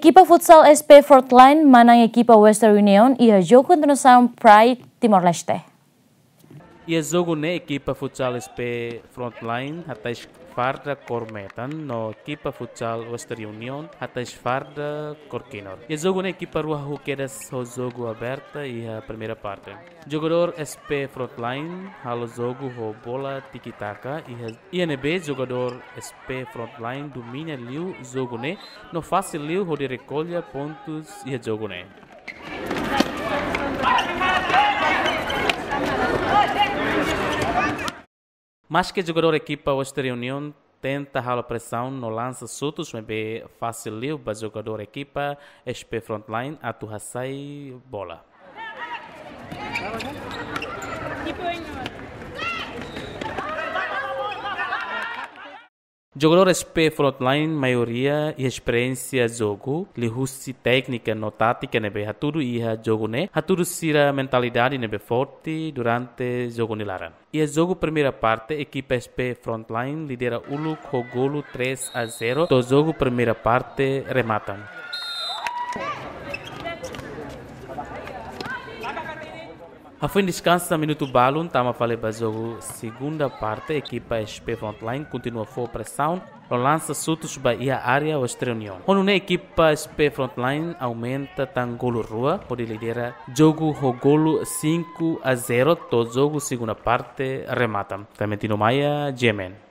Ekipa futsal SP Fortline manang Ekipa Western Union ia untuk tenusam Pride Timor Leste. Ia jogo na equipa futsal SP Frontline até farda Cormetan no equipa futsal Western Union até farda Corquinor. E jogo na equipa Rua Ruqueras o jogo aberta e a primeira parte. Jogador SP Frontline halo jogo o bola tiki e e NB jogador SP Frontline domina liu jogo ne no fácil liu o de recolha pontos e é jogo ne. Mas que jogador equipa esta reunião tenta a pressão no lance sutos, fácil livre para jogador equipa SP Frontline a turra sai bola. Tipo, Jogadores SP frontline, maioria e experiência jogo, lihusi técnica no tática nebe haturu iha jogo ne, haturu sira mentalidade nebe forte durante jogo nilaran. E a jogo primeira parte, equipa SP frontline lidera ulu com golo 3 a 0, To jogo primeira parte rematam. Afim descansa minuto balão, tama falei para jogo segunda parte, equipa SP Frontline continua for pressão, o lança sutos a área ou estreunião. Onde na equipa SP Frontline aumenta tangolo rua, pode lidera jogo golo 5 a 0, todo jogo segunda parte remata. Também Tino Maia, Gemen.